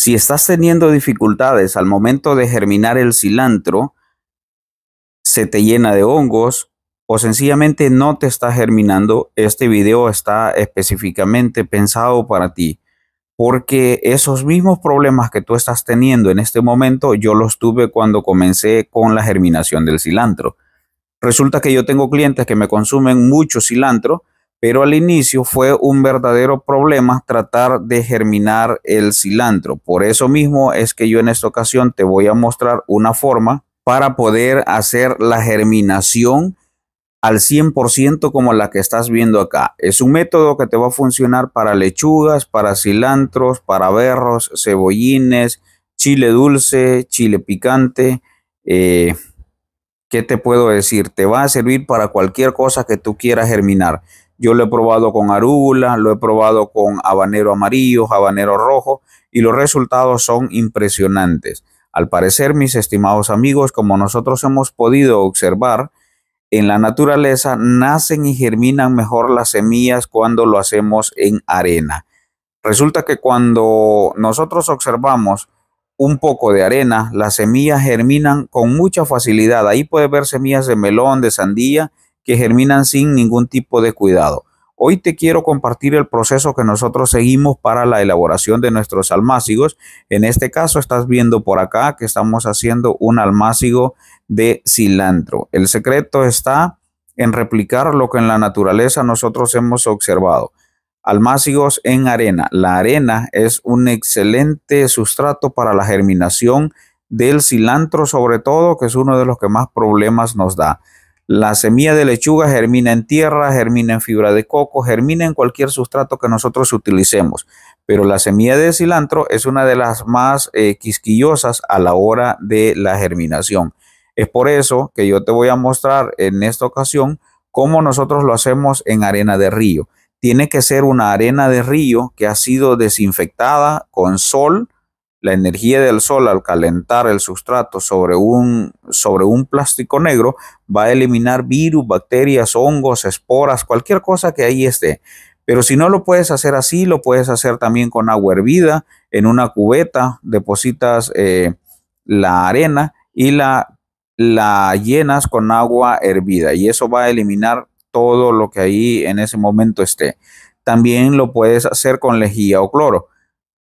Si estás teniendo dificultades al momento de germinar el cilantro, se te llena de hongos o sencillamente no te está germinando, este video está específicamente pensado para ti. Porque esos mismos problemas que tú estás teniendo en este momento, yo los tuve cuando comencé con la germinación del cilantro. Resulta que yo tengo clientes que me consumen mucho cilantro, pero al inicio fue un verdadero problema tratar de germinar el cilantro. Por eso mismo es que yo en esta ocasión te voy a mostrar una forma para poder hacer la germinación al 100% como la que estás viendo acá. Es un método que te va a funcionar para lechugas, para cilantros, para berros, cebollines, chile dulce, chile picante. Eh, ¿Qué te puedo decir? Te va a servir para cualquier cosa que tú quieras germinar. Yo lo he probado con arúgula, lo he probado con habanero amarillo, habanero rojo y los resultados son impresionantes. Al parecer, mis estimados amigos, como nosotros hemos podido observar, en la naturaleza nacen y germinan mejor las semillas cuando lo hacemos en arena. Resulta que cuando nosotros observamos un poco de arena, las semillas germinan con mucha facilidad. Ahí puede ver semillas de melón, de sandía, que germinan sin ningún tipo de cuidado. Hoy te quiero compartir el proceso que nosotros seguimos para la elaboración de nuestros almácigos. En este caso estás viendo por acá que estamos haciendo un almácigo de cilantro. El secreto está en replicar lo que en la naturaleza nosotros hemos observado. Almácigos en arena. La arena es un excelente sustrato para la germinación del cilantro, sobre todo, que es uno de los que más problemas nos da. La semilla de lechuga germina en tierra, germina en fibra de coco, germina en cualquier sustrato que nosotros utilicemos, pero la semilla de cilantro es una de las más eh, quisquillosas a la hora de la germinación. Es por eso que yo te voy a mostrar en esta ocasión cómo nosotros lo hacemos en arena de río. Tiene que ser una arena de río que ha sido desinfectada con sol, la energía del sol al calentar el sustrato sobre un, sobre un plástico negro va a eliminar virus, bacterias, hongos, esporas, cualquier cosa que ahí esté. Pero si no lo puedes hacer así, lo puedes hacer también con agua hervida en una cubeta, depositas eh, la arena y la, la llenas con agua hervida y eso va a eliminar todo lo que ahí en ese momento esté. También lo puedes hacer con lejía o cloro.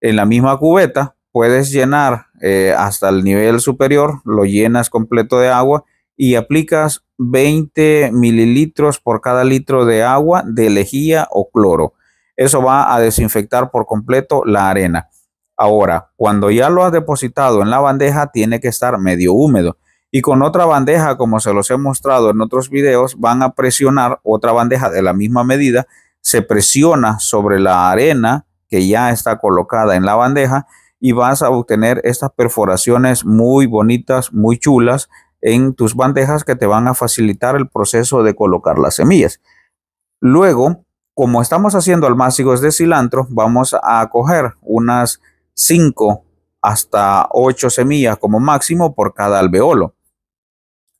En la misma cubeta puedes llenar eh, hasta el nivel superior, lo llenas completo de agua y aplicas 20 mililitros por cada litro de agua de lejía o cloro. Eso va a desinfectar por completo la arena. Ahora, cuando ya lo has depositado en la bandeja, tiene que estar medio húmedo. Y con otra bandeja, como se los he mostrado en otros videos, van a presionar otra bandeja de la misma medida. Se presiona sobre la arena que ya está colocada en la bandeja y vas a obtener estas perforaciones muy bonitas, muy chulas en tus bandejas que te van a facilitar el proceso de colocar las semillas. Luego, como estamos haciendo almácigos de cilantro, vamos a coger unas 5 hasta 8 semillas como máximo por cada alveolo.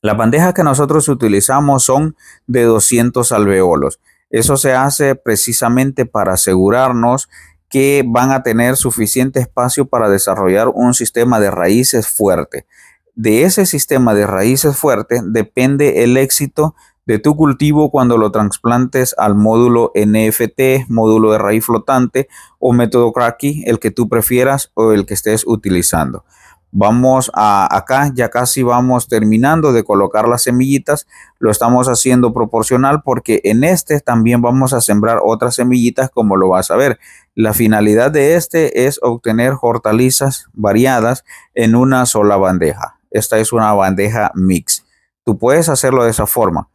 Las bandejas que nosotros utilizamos son de 200 alveolos. Eso se hace precisamente para asegurarnos que van a tener suficiente espacio para desarrollar un sistema de raíces fuerte. De ese sistema de raíces fuerte depende el éxito de tu cultivo cuando lo trasplantes al módulo NFT, módulo de raíz flotante o método Cracky, el que tú prefieras o el que estés utilizando. Vamos a acá, ya casi vamos terminando de colocar las semillitas. Lo estamos haciendo proporcional porque en este también vamos a sembrar otras semillitas como lo vas a ver. La finalidad de este es obtener hortalizas variadas en una sola bandeja. Esta es una bandeja mix. Tú puedes hacerlo de esa forma.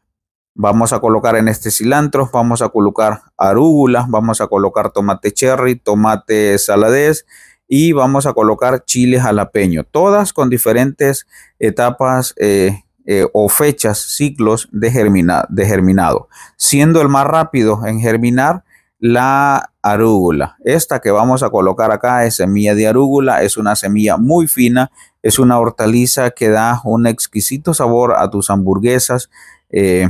Vamos a colocar en este cilantro, vamos a colocar arúgula, vamos a colocar tomate cherry, tomate saladez y vamos a colocar chile jalapeño. Todas con diferentes etapas eh, eh, o fechas, ciclos de, de germinado. Siendo el más rápido en germinar, la arúgula. Esta que vamos a colocar acá es semilla de arúgula, es una semilla muy fina, es una hortaliza que da un exquisito sabor a tus hamburguesas. Eh,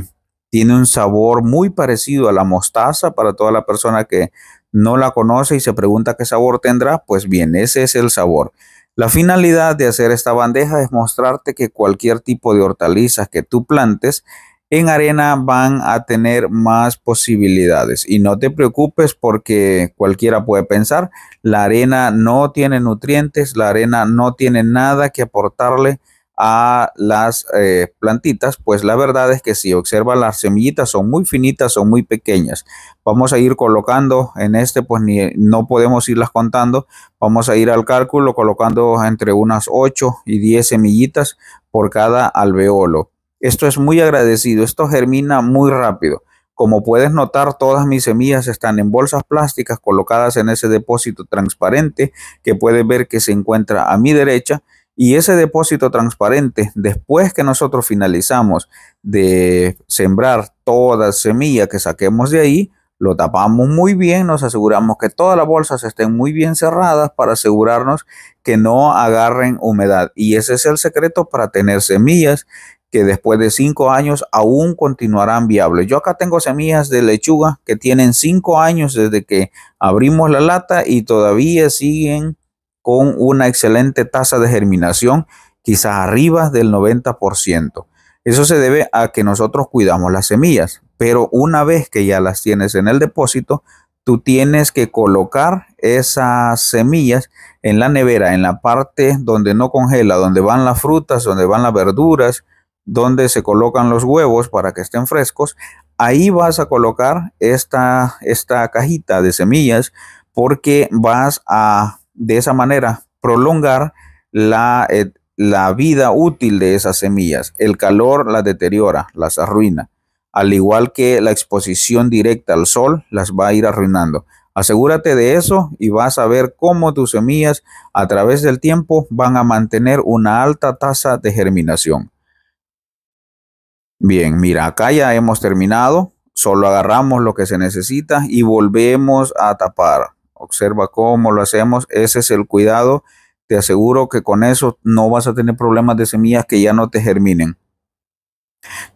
tiene un sabor muy parecido a la mostaza para toda la persona que no la conoce y se pregunta qué sabor tendrá. Pues bien, ese es el sabor. La finalidad de hacer esta bandeja es mostrarte que cualquier tipo de hortalizas que tú plantes en arena van a tener más posibilidades. Y no te preocupes porque cualquiera puede pensar, la arena no tiene nutrientes, la arena no tiene nada que aportarle a las eh, plantitas, pues la verdad es que si observa las semillitas son muy finitas, son muy pequeñas. Vamos a ir colocando en este, pues no podemos irlas contando, vamos a ir al cálculo colocando entre unas 8 y 10 semillitas por cada alveolo. Esto es muy agradecido, esto germina muy rápido. Como puedes notar, todas mis semillas están en bolsas plásticas colocadas en ese depósito transparente que puedes ver que se encuentra a mi derecha. Y ese depósito transparente, después que nosotros finalizamos de sembrar toda semilla que saquemos de ahí, lo tapamos muy bien, nos aseguramos que todas las bolsas estén muy bien cerradas para asegurarnos que no agarren humedad. Y ese es el secreto para tener semillas que después de cinco años aún continuarán viables. Yo acá tengo semillas de lechuga que tienen cinco años desde que abrimos la lata y todavía siguen con una excelente tasa de germinación, quizás arriba del 90%. Eso se debe a que nosotros cuidamos las semillas, pero una vez que ya las tienes en el depósito, tú tienes que colocar esas semillas en la nevera, en la parte donde no congela, donde van las frutas, donde van las verduras, donde se colocan los huevos para que estén frescos, ahí vas a colocar esta, esta cajita de semillas porque vas a de esa manera prolongar la, eh, la vida útil de esas semillas. El calor las deteriora, las arruina. Al igual que la exposición directa al sol las va a ir arruinando. Asegúrate de eso y vas a ver cómo tus semillas a través del tiempo van a mantener una alta tasa de germinación. Bien, mira, acá ya hemos terminado. Solo agarramos lo que se necesita y volvemos a tapar. Observa cómo lo hacemos. Ese es el cuidado. Te aseguro que con eso no vas a tener problemas de semillas que ya no te germinen.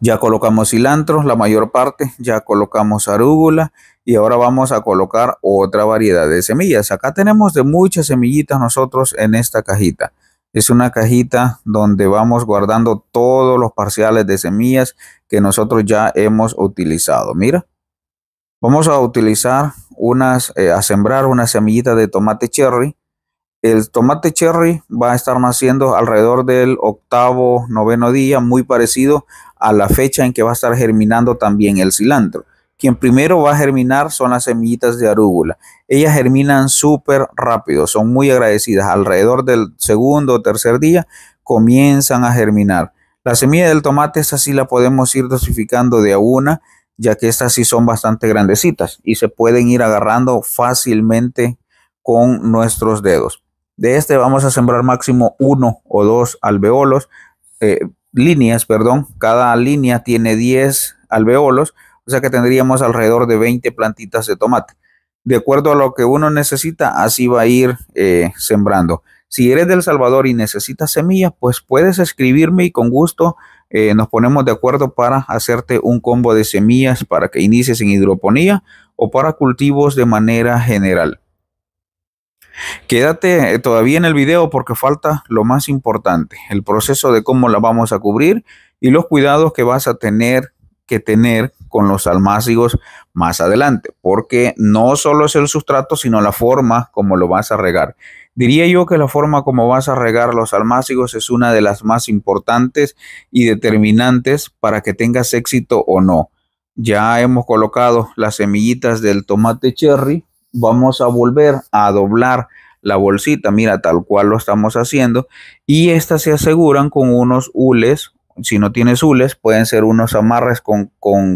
Ya colocamos cilantro, la mayor parte. Ya colocamos arúgula. Y ahora vamos a colocar otra variedad de semillas. Acá tenemos de muchas semillitas nosotros en esta cajita. Es una cajita donde vamos guardando todos los parciales de semillas que nosotros ya hemos utilizado. Mira, vamos a utilizar unas, eh, a sembrar una semillita de tomate cherry. El tomate cherry va a estar naciendo alrededor del octavo, noveno día, muy parecido a la fecha en que va a estar germinando también el cilantro. Quien primero va a germinar son las semillitas de arúgula. Ellas germinan súper rápido, son muy agradecidas. Alrededor del segundo o tercer día comienzan a germinar. La semilla del tomate, esta sí la podemos ir dosificando de a una, ya que estas sí son bastante grandecitas y se pueden ir agarrando fácilmente con nuestros dedos. De este vamos a sembrar máximo uno o dos alveolos, eh, líneas, perdón. Cada línea tiene 10 alveolos o sea que tendríamos alrededor de 20 plantitas de tomate. De acuerdo a lo que uno necesita, así va a ir eh, sembrando. Si eres del Salvador y necesitas semillas, pues puedes escribirme y con gusto eh, nos ponemos de acuerdo para hacerte un combo de semillas para que inicies en hidroponía o para cultivos de manera general. Quédate eh, todavía en el video porque falta lo más importante, el proceso de cómo la vamos a cubrir y los cuidados que vas a tener que tener con los almácigos más adelante, porque no solo es el sustrato, sino la forma como lo vas a regar. Diría yo que la forma como vas a regar los almácigos es una de las más importantes y determinantes para que tengas éxito o no. Ya hemos colocado las semillitas del tomate cherry, vamos a volver a doblar la bolsita, mira, tal cual lo estamos haciendo, y estas se aseguran con unos hules si no tienes zules, pueden ser unos amarres con,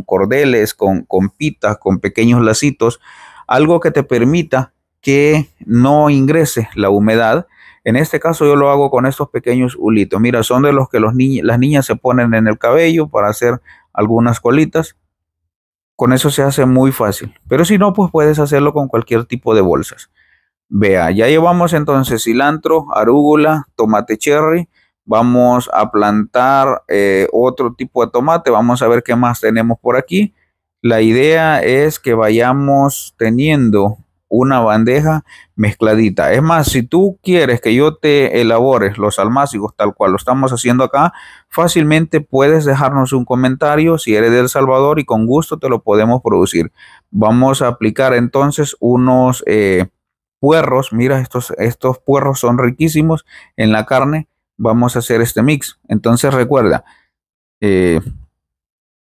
cordeles, con, con pitas, con pequeños lacitos, algo que te permita que no ingrese la humedad. En este caso yo lo hago con estos pequeños hulitos. Mira, son de los que los las niñas se ponen en el cabello para hacer algunas colitas. Con eso se hace muy fácil. Pero si no, pues puedes hacerlo con cualquier tipo de bolsas. Vea, ya llevamos entonces cilantro, arúgula, tomate cherry, Vamos a plantar eh, otro tipo de tomate. Vamos a ver qué más tenemos por aquí. La idea es que vayamos teniendo una bandeja mezcladita. Es más, si tú quieres que yo te elabores los almácigos tal cual lo estamos haciendo acá, fácilmente puedes dejarnos un comentario si eres del El Salvador y con gusto te lo podemos producir. Vamos a aplicar entonces unos eh, puerros. Mira, estos, estos puerros son riquísimos en la carne vamos a hacer este mix. Entonces recuerda, eh,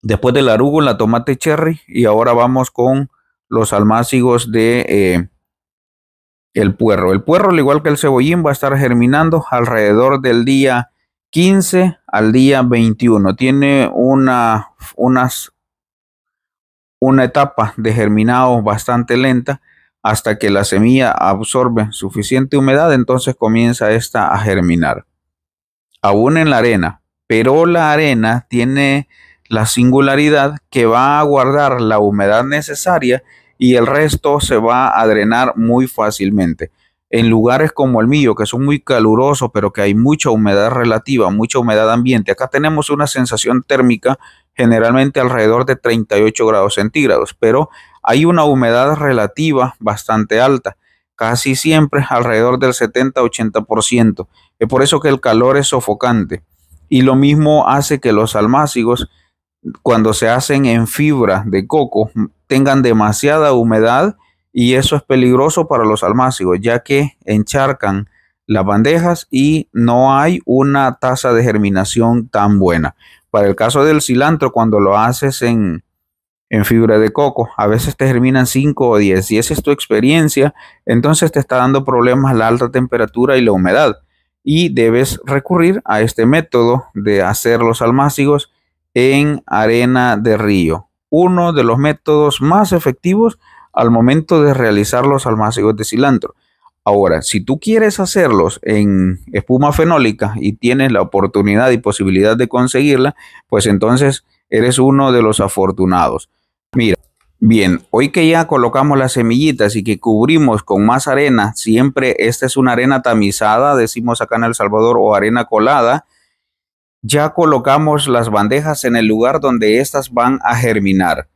después del arugo la tomate cherry y ahora vamos con los almácigos de eh, el puerro. El puerro, al igual que el cebollín, va a estar germinando alrededor del día 15 al día 21. Tiene una, unas, una etapa de germinado bastante lenta hasta que la semilla absorbe suficiente humedad, entonces comienza esta a germinar aún en la arena, pero la arena tiene la singularidad que va a guardar la humedad necesaria y el resto se va a drenar muy fácilmente. En lugares como el mío, que son muy calurosos, pero que hay mucha humedad relativa, mucha humedad ambiente, acá tenemos una sensación térmica generalmente alrededor de 38 grados centígrados, pero hay una humedad relativa bastante alta casi siempre alrededor del 70-80%. Es por eso que el calor es sofocante. Y lo mismo hace que los almácigos, cuando se hacen en fibra de coco, tengan demasiada humedad y eso es peligroso para los almácigos, ya que encharcan las bandejas y no hay una tasa de germinación tan buena. Para el caso del cilantro, cuando lo haces en, en fibra de coco. A veces te germinan 5 o 10. Si esa es tu experiencia, entonces te está dando problemas la alta temperatura y la humedad. Y debes recurrir a este método de hacer los almácigos en arena de río. Uno de los métodos más efectivos al momento de realizar los almácigos de cilantro. Ahora, si tú quieres hacerlos en espuma fenólica y tienes la oportunidad y posibilidad de conseguirla, pues entonces eres uno de los afortunados. Bien, hoy que ya colocamos las semillitas y que cubrimos con más arena, siempre esta es una arena tamizada, decimos acá en El Salvador, o arena colada, ya colocamos las bandejas en el lugar donde éstas van a germinar.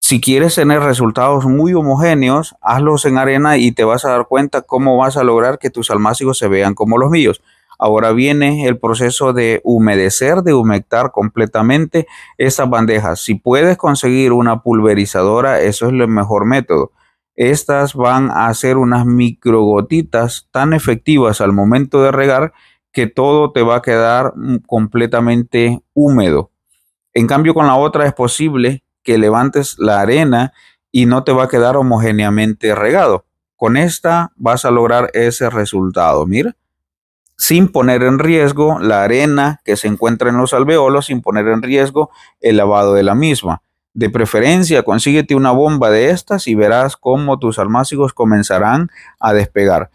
Si quieres tener resultados muy homogéneos, hazlos en arena y te vas a dar cuenta cómo vas a lograr que tus almácigos se vean como los míos. Ahora viene el proceso de humedecer, de humectar completamente esas bandejas. Si puedes conseguir una pulverizadora, eso es el mejor método. Estas van a ser unas microgotitas tan efectivas al momento de regar que todo te va a quedar completamente húmedo. En cambio, con la otra es posible que levantes la arena y no te va a quedar homogéneamente regado. Con esta vas a lograr ese resultado. Mira sin poner en riesgo la arena que se encuentra en los alveolos, sin poner en riesgo el lavado de la misma. De preferencia, consíguete una bomba de estas y verás cómo tus almácigos comenzarán a despegar.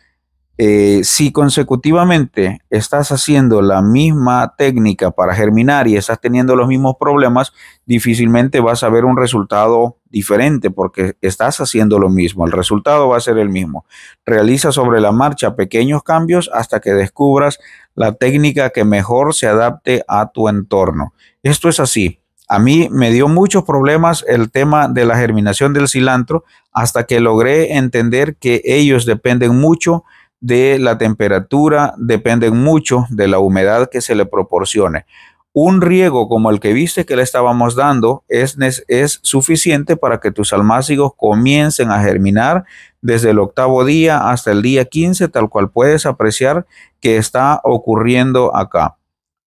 Eh, si consecutivamente estás haciendo la misma técnica para germinar y estás teniendo los mismos problemas, difícilmente vas a ver un resultado diferente porque estás haciendo lo mismo. El resultado va a ser el mismo. Realiza sobre la marcha pequeños cambios hasta que descubras la técnica que mejor se adapte a tu entorno. Esto es así. A mí me dio muchos problemas el tema de la germinación del cilantro hasta que logré entender que ellos dependen mucho de la temperatura dependen mucho de la humedad que se le proporcione. Un riego como el que viste que le estábamos dando es, es suficiente para que tus almácigos comiencen a germinar desde el octavo día hasta el día 15, tal cual puedes apreciar que está ocurriendo acá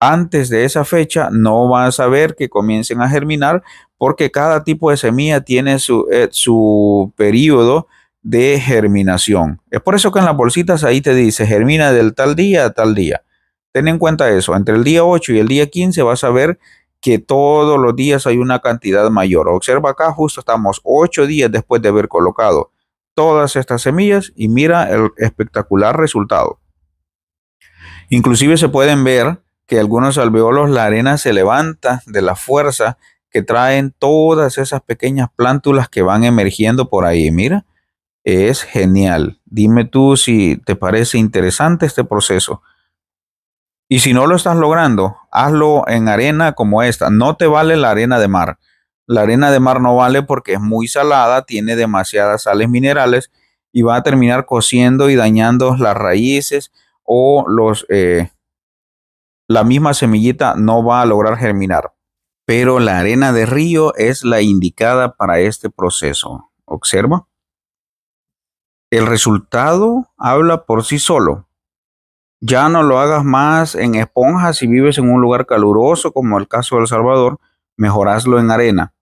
antes de esa fecha no vas a ver que comiencen a germinar porque cada tipo de semilla tiene su, eh, su periodo de germinación. Es por eso que en las bolsitas ahí te dice germina del tal día a tal día. Ten en cuenta eso, entre el día 8 y el día 15 vas a ver que todos los días hay una cantidad mayor. Observa acá, justo estamos 8 días después de haber colocado todas estas semillas y mira el espectacular resultado. Inclusive se pueden ver que algunos alveolos la arena se levanta de la fuerza que traen todas esas pequeñas plántulas que van emergiendo por ahí. Mira, es genial. Dime tú si te parece interesante este proceso. Y si no lo estás logrando, hazlo en arena como esta. No te vale la arena de mar. La arena de mar no vale porque es muy salada, tiene demasiadas sales minerales y va a terminar cociendo y dañando las raíces o los, eh, la misma semillita no va a lograr germinar. Pero la arena de río es la indicada para este proceso. Observa. El resultado habla por sí solo. Ya no lo hagas más en esponja si vives en un lugar caluroso, como el caso de El Salvador, hazlo en arena.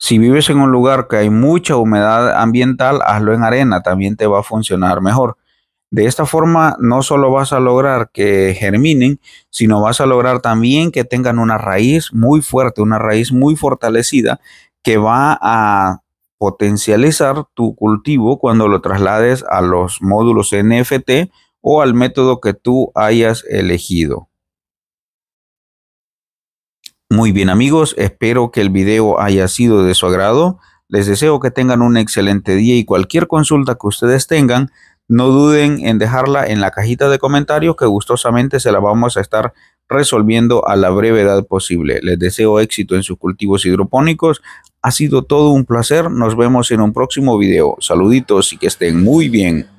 Si vives en un lugar que hay mucha humedad ambiental, hazlo en arena, también te va a funcionar mejor. De esta forma no solo vas a lograr que germinen, sino vas a lograr también que tengan una raíz muy fuerte, una raíz muy fortalecida que va a potencializar tu cultivo cuando lo traslades a los módulos NFT o al método que tú hayas elegido. Muy bien amigos, espero que el video haya sido de su agrado. Les deseo que tengan un excelente día y cualquier consulta que ustedes tengan, no duden en dejarla en la cajita de comentarios que gustosamente se la vamos a estar resolviendo a la brevedad posible. Les deseo éxito en sus cultivos hidropónicos. Ha sido todo un placer. Nos vemos en un próximo video. Saluditos y que estén muy bien.